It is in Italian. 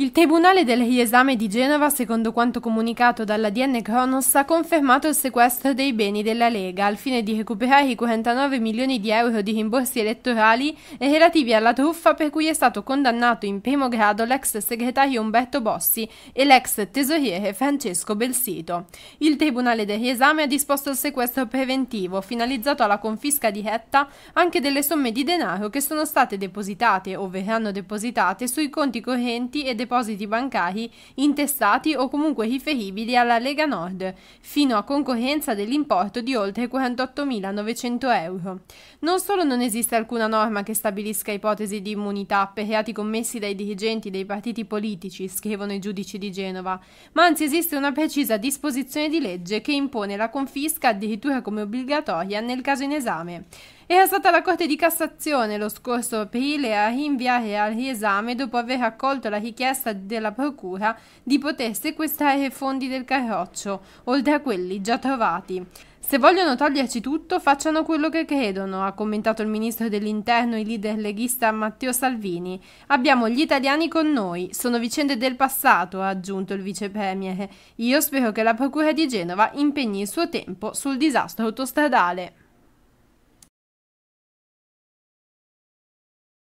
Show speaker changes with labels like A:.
A: Il Tribunale del riesame di Genova, secondo quanto comunicato dalla DN Kronos, ha confermato il sequestro dei beni della Lega al fine di recuperare i 49 milioni di euro di rimborsi elettorali e relativi alla truffa per cui è stato condannato in primo grado l'ex segretario Umberto Bossi e l'ex tesoriere Francesco Belsito. Il Tribunale del riesame ha disposto il sequestro preventivo finalizzato alla confisca diretta anche delle somme di denaro che sono state depositate o verranno depositate sui conti correnti e depositate depositi bancari intestati o comunque riferibili alla Lega Nord, fino a concorrenza dell'importo di oltre 48.900 euro. Non solo non esiste alcuna norma che stabilisca ipotesi di immunità per reati commessi dai dirigenti dei partiti politici, scrivono i giudici di Genova, ma anzi esiste una precisa disposizione di legge che impone la confisca addirittura come obbligatoria nel caso in esame era stata la Corte di Cassazione lo scorso aprile a rinviare al riesame dopo aver accolto la richiesta della Procura di poter sequestrare i fondi del Carroccio, oltre a quelli già trovati. Se vogliono toglierci tutto, facciano quello che credono, ha commentato il ministro dell'interno e leader leghista Matteo Salvini. Abbiamo gli italiani con noi, sono vicende del passato, ha aggiunto il vice Io spero che la Procura di Genova impegni il suo tempo sul disastro autostradale.